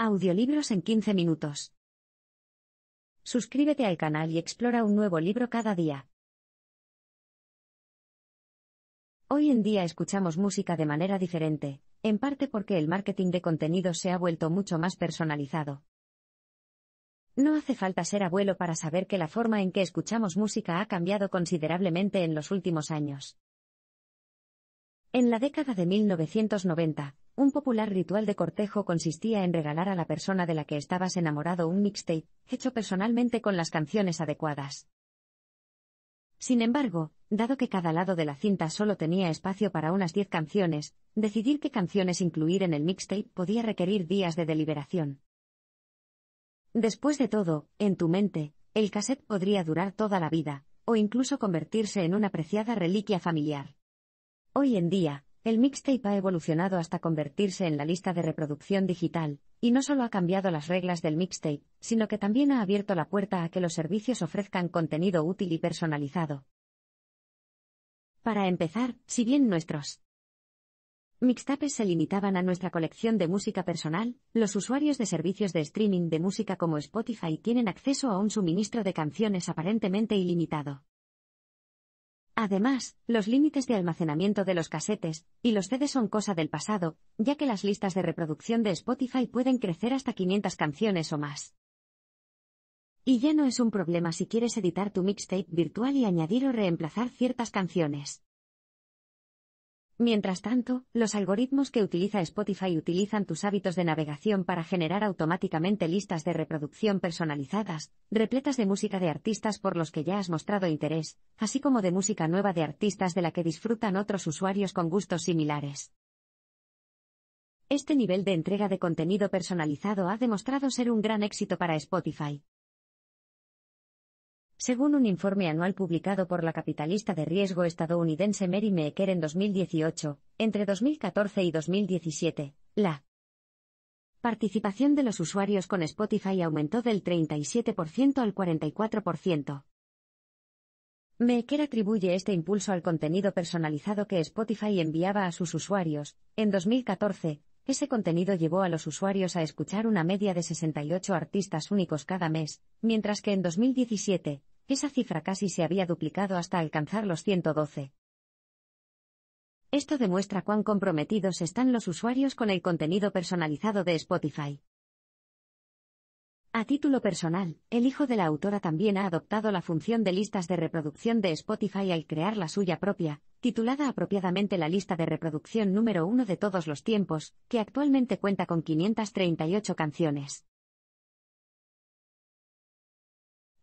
Audiolibros en 15 minutos. Suscríbete al canal y explora un nuevo libro cada día. Hoy en día escuchamos música de manera diferente, en parte porque el marketing de contenidos se ha vuelto mucho más personalizado. No hace falta ser abuelo para saber que la forma en que escuchamos música ha cambiado considerablemente en los últimos años. En la década de 1990, un popular ritual de cortejo consistía en regalar a la persona de la que estabas enamorado un mixtape, hecho personalmente con las canciones adecuadas. Sin embargo, dado que cada lado de la cinta solo tenía espacio para unas 10 canciones, decidir qué canciones incluir en el mixtape podía requerir días de deliberación. Después de todo, en tu mente, el cassette podría durar toda la vida, o incluso convertirse en una preciada reliquia familiar. Hoy en día, el mixtape ha evolucionado hasta convertirse en la lista de reproducción digital, y no solo ha cambiado las reglas del mixtape, sino que también ha abierto la puerta a que los servicios ofrezcan contenido útil y personalizado. Para empezar, si bien nuestros mixtapes se limitaban a nuestra colección de música personal, los usuarios de servicios de streaming de música como Spotify tienen acceso a un suministro de canciones aparentemente ilimitado. Además, los límites de almacenamiento de los casetes y los CDs son cosa del pasado, ya que las listas de reproducción de Spotify pueden crecer hasta 500 canciones o más. Y ya no es un problema si quieres editar tu mixtape virtual y añadir o reemplazar ciertas canciones. Mientras tanto, los algoritmos que utiliza Spotify utilizan tus hábitos de navegación para generar automáticamente listas de reproducción personalizadas, repletas de música de artistas por los que ya has mostrado interés, así como de música nueva de artistas de la que disfrutan otros usuarios con gustos similares. Este nivel de entrega de contenido personalizado ha demostrado ser un gran éxito para Spotify. Según un informe anual publicado por la capitalista de riesgo estadounidense Mary Meeker en 2018, entre 2014 y 2017, la participación de los usuarios con Spotify aumentó del 37% al 44%. Meeker atribuye este impulso al contenido personalizado que Spotify enviaba a sus usuarios. En 2014, ese contenido llevó a los usuarios a escuchar una media de 68 artistas únicos cada mes, mientras que en 2017, esa cifra casi se había duplicado hasta alcanzar los 112. Esto demuestra cuán comprometidos están los usuarios con el contenido personalizado de Spotify. A título personal, el hijo de la autora también ha adoptado la función de listas de reproducción de Spotify al crear la suya propia, titulada apropiadamente la lista de reproducción número uno de todos los tiempos, que actualmente cuenta con 538 canciones.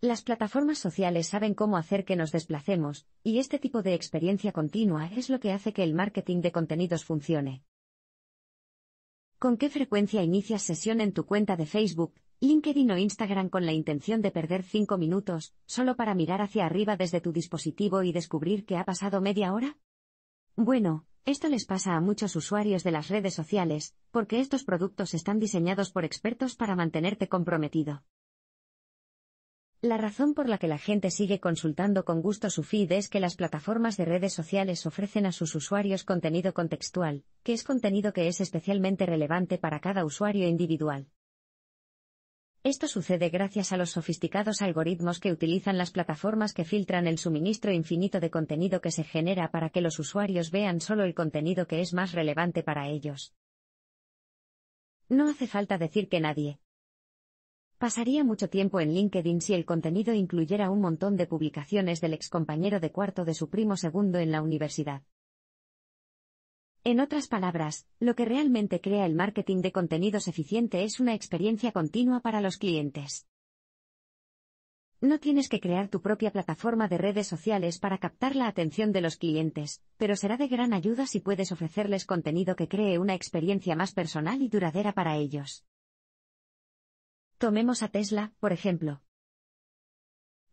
Las plataformas sociales saben cómo hacer que nos desplacemos, y este tipo de experiencia continua es lo que hace que el marketing de contenidos funcione. ¿Con qué frecuencia inicias sesión en tu cuenta de Facebook, LinkedIn o Instagram con la intención de perder 5 minutos, solo para mirar hacia arriba desde tu dispositivo y descubrir que ha pasado media hora? Bueno, esto les pasa a muchos usuarios de las redes sociales, porque estos productos están diseñados por expertos para mantenerte comprometido. La razón por la que la gente sigue consultando con gusto su feed es que las plataformas de redes sociales ofrecen a sus usuarios contenido contextual, que es contenido que es especialmente relevante para cada usuario individual. Esto sucede gracias a los sofisticados algoritmos que utilizan las plataformas que filtran el suministro infinito de contenido que se genera para que los usuarios vean solo el contenido que es más relevante para ellos. No hace falta decir que nadie, Pasaría mucho tiempo en LinkedIn si el contenido incluyera un montón de publicaciones del excompañero de cuarto de su primo segundo en la universidad. En otras palabras, lo que realmente crea el marketing de contenidos eficiente es una experiencia continua para los clientes. No tienes que crear tu propia plataforma de redes sociales para captar la atención de los clientes, pero será de gran ayuda si puedes ofrecerles contenido que cree una experiencia más personal y duradera para ellos. Tomemos a Tesla, por ejemplo.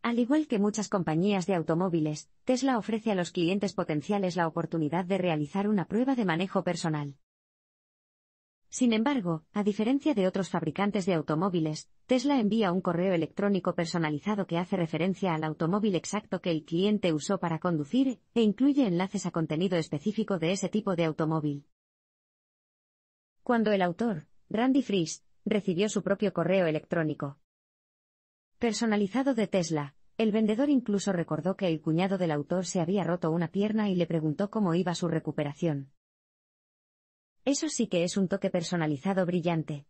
Al igual que muchas compañías de automóviles, Tesla ofrece a los clientes potenciales la oportunidad de realizar una prueba de manejo personal. Sin embargo, a diferencia de otros fabricantes de automóviles, Tesla envía un correo electrónico personalizado que hace referencia al automóvil exacto que el cliente usó para conducir, e incluye enlaces a contenido específico de ese tipo de automóvil. Cuando el autor, Randy Fries, recibió su propio correo electrónico. Personalizado de Tesla, el vendedor incluso recordó que el cuñado del autor se había roto una pierna y le preguntó cómo iba su recuperación. Eso sí que es un toque personalizado brillante.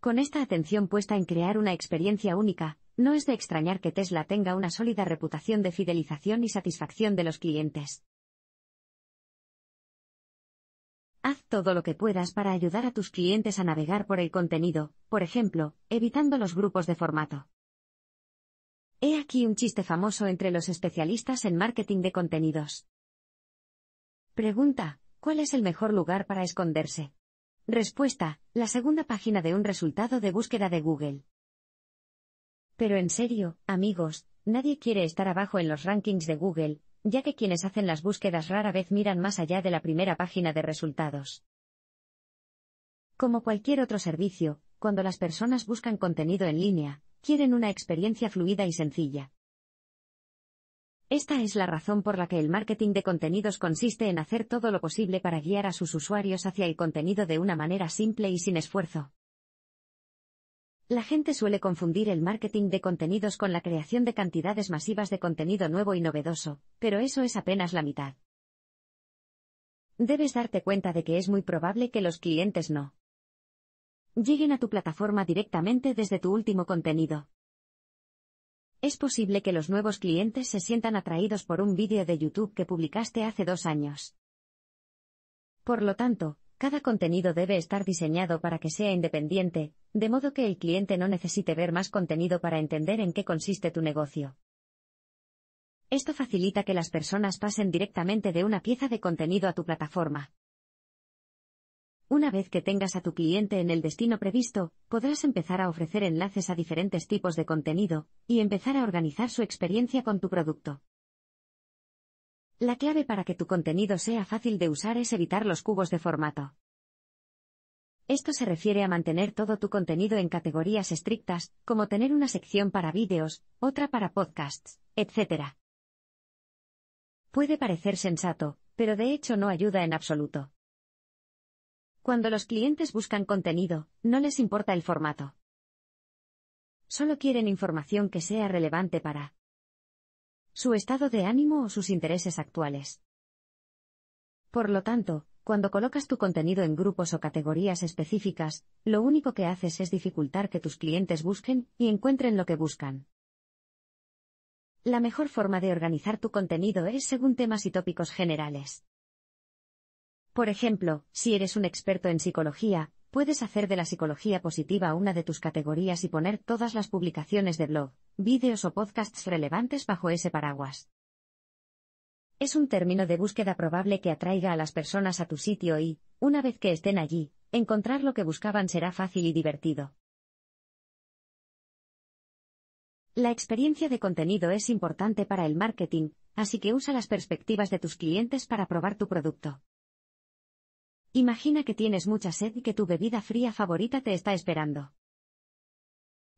Con esta atención puesta en crear una experiencia única, no es de extrañar que Tesla tenga una sólida reputación de fidelización y satisfacción de los clientes. Haz todo lo que puedas para ayudar a tus clientes a navegar por el contenido, por ejemplo, evitando los grupos de formato. He aquí un chiste famoso entre los especialistas en marketing de contenidos. Pregunta, ¿cuál es el mejor lugar para esconderse? Respuesta, la segunda página de un resultado de búsqueda de Google. Pero en serio, amigos, nadie quiere estar abajo en los rankings de Google, ya que quienes hacen las búsquedas rara vez miran más allá de la primera página de resultados. Como cualquier otro servicio, cuando las personas buscan contenido en línea, quieren una experiencia fluida y sencilla. Esta es la razón por la que el marketing de contenidos consiste en hacer todo lo posible para guiar a sus usuarios hacia el contenido de una manera simple y sin esfuerzo. La gente suele confundir el marketing de contenidos con la creación de cantidades masivas de contenido nuevo y novedoso, pero eso es apenas la mitad. Debes darte cuenta de que es muy probable que los clientes no lleguen a tu plataforma directamente desde tu último contenido. Es posible que los nuevos clientes se sientan atraídos por un vídeo de YouTube que publicaste hace dos años. Por lo tanto, cada contenido debe estar diseñado para que sea independiente, de modo que el cliente no necesite ver más contenido para entender en qué consiste tu negocio. Esto facilita que las personas pasen directamente de una pieza de contenido a tu plataforma. Una vez que tengas a tu cliente en el destino previsto, podrás empezar a ofrecer enlaces a diferentes tipos de contenido, y empezar a organizar su experiencia con tu producto. La clave para que tu contenido sea fácil de usar es evitar los cubos de formato. Esto se refiere a mantener todo tu contenido en categorías estrictas, como tener una sección para vídeos, otra para podcasts, etc. Puede parecer sensato, pero de hecho no ayuda en absoluto. Cuando los clientes buscan contenido, no les importa el formato. Solo quieren información que sea relevante para su estado de ánimo o sus intereses actuales. Por lo tanto, cuando colocas tu contenido en grupos o categorías específicas, lo único que haces es dificultar que tus clientes busquen y encuentren lo que buscan. La mejor forma de organizar tu contenido es según temas y tópicos generales. Por ejemplo, si eres un experto en psicología, puedes hacer de la psicología positiva una de tus categorías y poner todas las publicaciones de blog, vídeos o podcasts relevantes bajo ese paraguas. Es un término de búsqueda probable que atraiga a las personas a tu sitio y, una vez que estén allí, encontrar lo que buscaban será fácil y divertido. La experiencia de contenido es importante para el marketing, así que usa las perspectivas de tus clientes para probar tu producto. Imagina que tienes mucha sed y que tu bebida fría favorita te está esperando.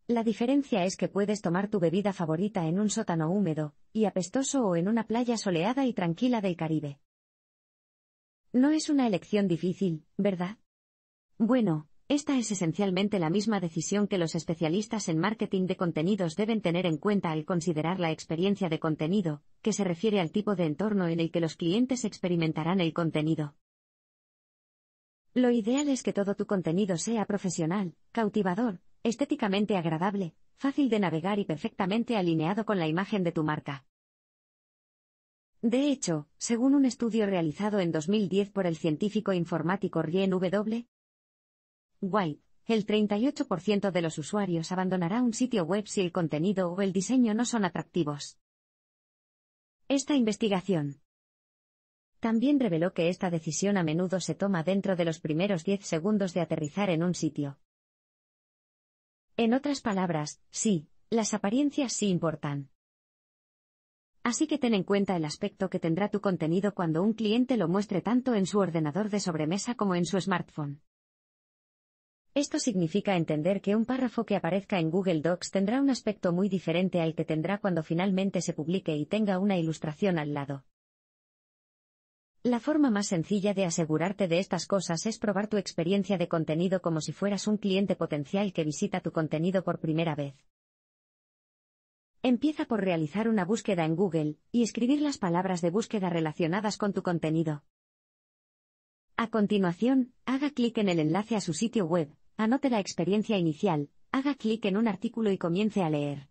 La diferencia es que puedes tomar tu bebida favorita en un sótano húmedo y apestoso o en una playa soleada y tranquila del Caribe. No es una elección difícil, ¿verdad? Bueno, esta es esencialmente la misma decisión que los especialistas en marketing de contenidos deben tener en cuenta al considerar la experiencia de contenido, que se refiere al tipo de entorno en el que los clientes experimentarán el contenido. Lo ideal es que todo tu contenido sea profesional, cautivador, estéticamente agradable, fácil de navegar y perfectamente alineado con la imagen de tu marca. De hecho, según un estudio realizado en 2010 por el científico informático Rien W. White, el 38% de los usuarios abandonará un sitio web si el contenido o el diseño no son atractivos. Esta investigación, también reveló que esta decisión a menudo se toma dentro de los primeros 10 segundos de aterrizar en un sitio. En otras palabras, sí, las apariencias sí importan. Así que ten en cuenta el aspecto que tendrá tu contenido cuando un cliente lo muestre tanto en su ordenador de sobremesa como en su smartphone. Esto significa entender que un párrafo que aparezca en Google Docs tendrá un aspecto muy diferente al que tendrá cuando finalmente se publique y tenga una ilustración al lado. La forma más sencilla de asegurarte de estas cosas es probar tu experiencia de contenido como si fueras un cliente potencial que visita tu contenido por primera vez. Empieza por realizar una búsqueda en Google y escribir las palabras de búsqueda relacionadas con tu contenido. A continuación, haga clic en el enlace a su sitio web, anote la experiencia inicial, haga clic en un artículo y comience a leer.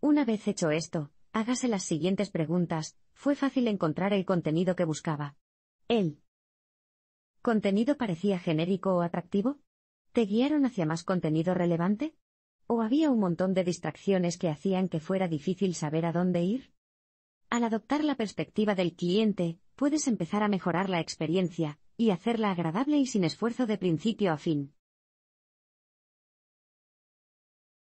Una vez hecho esto, hágase las siguientes preguntas, fue fácil encontrar el contenido que buscaba. El contenido parecía genérico o atractivo. ¿Te guiaron hacia más contenido relevante? ¿O había un montón de distracciones que hacían que fuera difícil saber a dónde ir? Al adoptar la perspectiva del cliente, puedes empezar a mejorar la experiencia, y hacerla agradable y sin esfuerzo de principio a fin.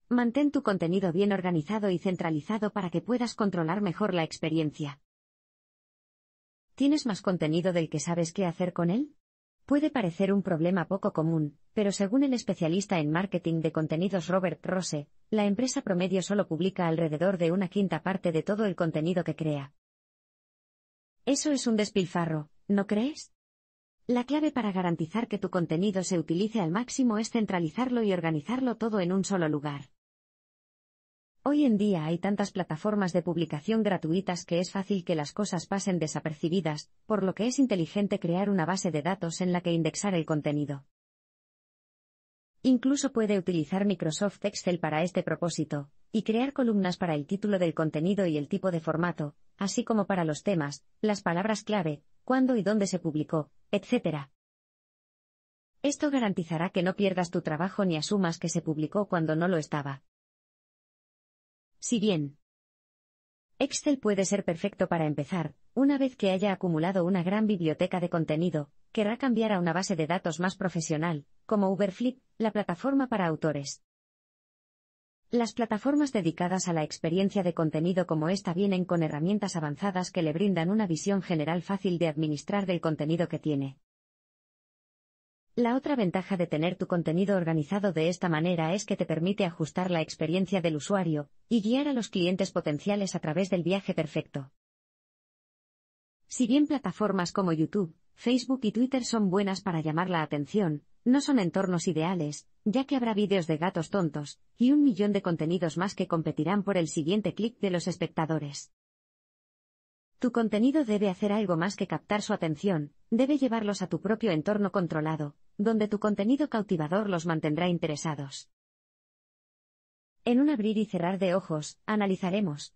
Mantén tu contenido bien organizado y centralizado para que puedas controlar mejor la experiencia. ¿Tienes más contenido del que sabes qué hacer con él? Puede parecer un problema poco común, pero según el especialista en marketing de contenidos Robert Rose, la empresa promedio solo publica alrededor de una quinta parte de todo el contenido que crea. Eso es un despilfarro, ¿no crees? La clave para garantizar que tu contenido se utilice al máximo es centralizarlo y organizarlo todo en un solo lugar. Hoy en día hay tantas plataformas de publicación gratuitas que es fácil que las cosas pasen desapercibidas, por lo que es inteligente crear una base de datos en la que indexar el contenido. Incluso puede utilizar Microsoft Excel para este propósito, y crear columnas para el título del contenido y el tipo de formato, así como para los temas, las palabras clave, cuándo y dónde se publicó, etc. Esto garantizará que no pierdas tu trabajo ni asumas que se publicó cuando no lo estaba. Si bien Excel puede ser perfecto para empezar, una vez que haya acumulado una gran biblioteca de contenido, querrá cambiar a una base de datos más profesional, como Uberflip, la plataforma para autores. Las plataformas dedicadas a la experiencia de contenido como esta vienen con herramientas avanzadas que le brindan una visión general fácil de administrar del contenido que tiene. La otra ventaja de tener tu contenido organizado de esta manera es que te permite ajustar la experiencia del usuario y guiar a los clientes potenciales a través del viaje perfecto. Si bien plataformas como YouTube, Facebook y Twitter son buenas para llamar la atención, no son entornos ideales, ya que habrá vídeos de gatos tontos y un millón de contenidos más que competirán por el siguiente clic de los espectadores. Tu contenido debe hacer algo más que captar su atención, debe llevarlos a tu propio entorno controlado, donde tu contenido cautivador los mantendrá interesados. En un abrir y cerrar de ojos, analizaremos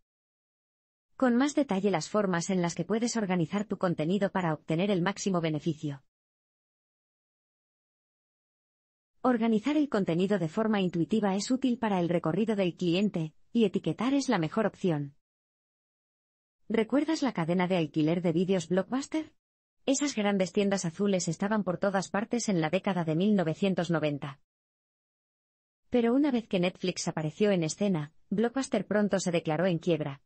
con más detalle las formas en las que puedes organizar tu contenido para obtener el máximo beneficio. Organizar el contenido de forma intuitiva es útil para el recorrido del cliente, y etiquetar es la mejor opción. ¿Recuerdas la cadena de alquiler de vídeos Blockbuster? Esas grandes tiendas azules estaban por todas partes en la década de 1990. Pero una vez que Netflix apareció en escena, Blockbuster pronto se declaró en quiebra.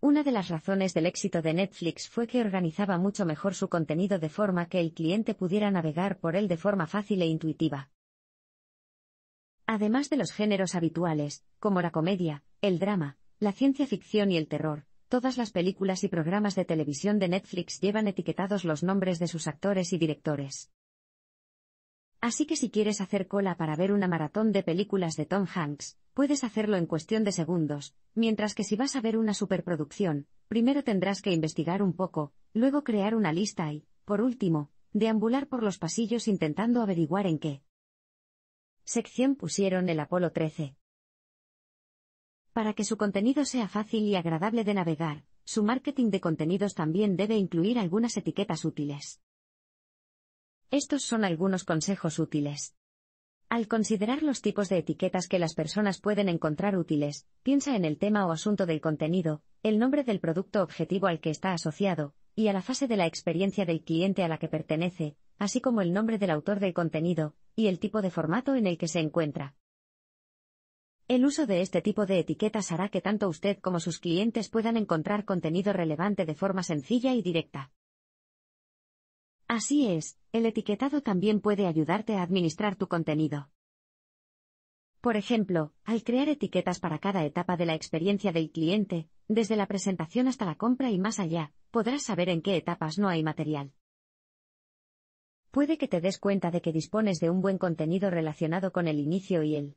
Una de las razones del éxito de Netflix fue que organizaba mucho mejor su contenido de forma que el cliente pudiera navegar por él de forma fácil e intuitiva. Además de los géneros habituales, como la comedia, el drama, la ciencia ficción y el terror, todas las películas y programas de televisión de Netflix llevan etiquetados los nombres de sus actores y directores. Así que si quieres hacer cola para ver una maratón de películas de Tom Hanks, puedes hacerlo en cuestión de segundos, mientras que si vas a ver una superproducción, primero tendrás que investigar un poco, luego crear una lista y, por último, deambular por los pasillos intentando averiguar en qué sección pusieron el Apolo 13. Para que su contenido sea fácil y agradable de navegar, su marketing de contenidos también debe incluir algunas etiquetas útiles. Estos son algunos consejos útiles. Al considerar los tipos de etiquetas que las personas pueden encontrar útiles, piensa en el tema o asunto del contenido, el nombre del producto objetivo al que está asociado, y a la fase de la experiencia del cliente a la que pertenece, así como el nombre del autor del contenido, y el tipo de formato en el que se encuentra. El uso de este tipo de etiquetas hará que tanto usted como sus clientes puedan encontrar contenido relevante de forma sencilla y directa. Así es, el etiquetado también puede ayudarte a administrar tu contenido. Por ejemplo, al crear etiquetas para cada etapa de la experiencia del cliente, desde la presentación hasta la compra y más allá, podrás saber en qué etapas no hay material. Puede que te des cuenta de que dispones de un buen contenido relacionado con el inicio y el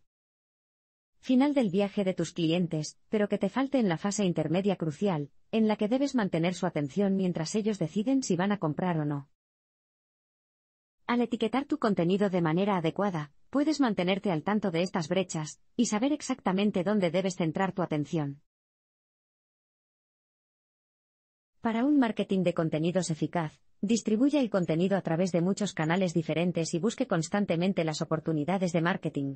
final del viaje de tus clientes, pero que te falte en la fase intermedia crucial, en la que debes mantener su atención mientras ellos deciden si van a comprar o no. Al etiquetar tu contenido de manera adecuada, puedes mantenerte al tanto de estas brechas, y saber exactamente dónde debes centrar tu atención. Para un marketing de contenidos eficaz, distribuya el contenido a través de muchos canales diferentes y busque constantemente las oportunidades de marketing.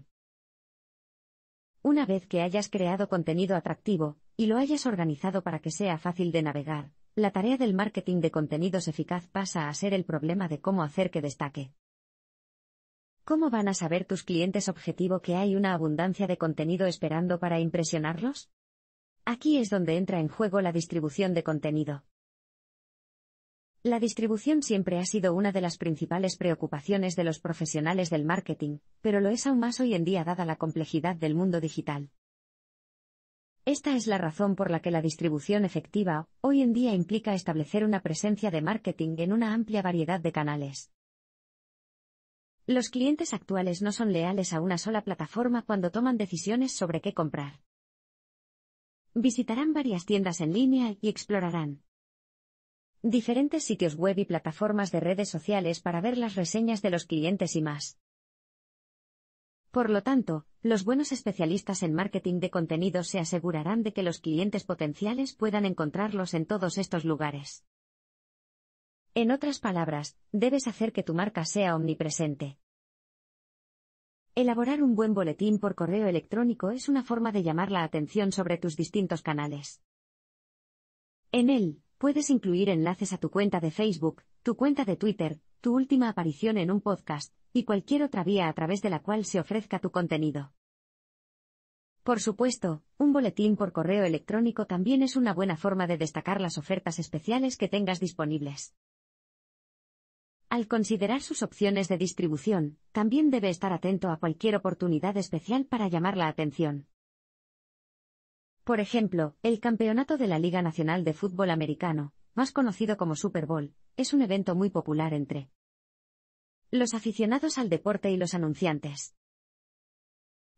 Una vez que hayas creado contenido atractivo, y lo hayas organizado para que sea fácil de navegar, la tarea del marketing de contenidos eficaz pasa a ser el problema de cómo hacer que destaque. ¿Cómo van a saber tus clientes objetivo que hay una abundancia de contenido esperando para impresionarlos? Aquí es donde entra en juego la distribución de contenido. La distribución siempre ha sido una de las principales preocupaciones de los profesionales del marketing, pero lo es aún más hoy en día dada la complejidad del mundo digital. Esta es la razón por la que la distribución efectiva hoy en día implica establecer una presencia de marketing en una amplia variedad de canales. Los clientes actuales no son leales a una sola plataforma cuando toman decisiones sobre qué comprar. Visitarán varias tiendas en línea y explorarán, diferentes sitios web y plataformas de redes sociales para ver las reseñas de los clientes y más. Por lo tanto, los buenos especialistas en marketing de contenidos se asegurarán de que los clientes potenciales puedan encontrarlos en todos estos lugares. En otras palabras, debes hacer que tu marca sea omnipresente. Elaborar un buen boletín por correo electrónico es una forma de llamar la atención sobre tus distintos canales. En él, Puedes incluir enlaces a tu cuenta de Facebook, tu cuenta de Twitter, tu última aparición en un podcast, y cualquier otra vía a través de la cual se ofrezca tu contenido. Por supuesto, un boletín por correo electrónico también es una buena forma de destacar las ofertas especiales que tengas disponibles. Al considerar sus opciones de distribución, también debe estar atento a cualquier oportunidad especial para llamar la atención. Por ejemplo, el campeonato de la Liga Nacional de Fútbol Americano, más conocido como Super Bowl, es un evento muy popular entre los aficionados al deporte y los anunciantes.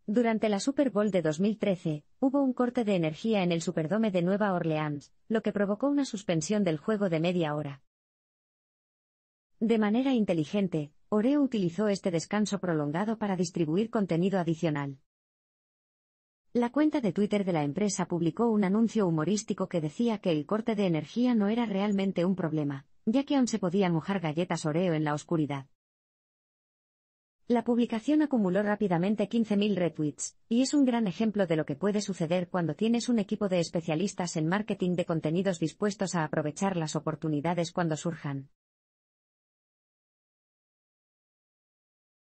Durante la Super Bowl de 2013, hubo un corte de energía en el Superdome de Nueva Orleans, lo que provocó una suspensión del juego de media hora. De manera inteligente, Oreo utilizó este descanso prolongado para distribuir contenido adicional. La cuenta de Twitter de la empresa publicó un anuncio humorístico que decía que el corte de energía no era realmente un problema, ya que aún se podían mojar galletas Oreo en la oscuridad. La publicación acumuló rápidamente 15.000 retweets, y es un gran ejemplo de lo que puede suceder cuando tienes un equipo de especialistas en marketing de contenidos dispuestos a aprovechar las oportunidades cuando surjan.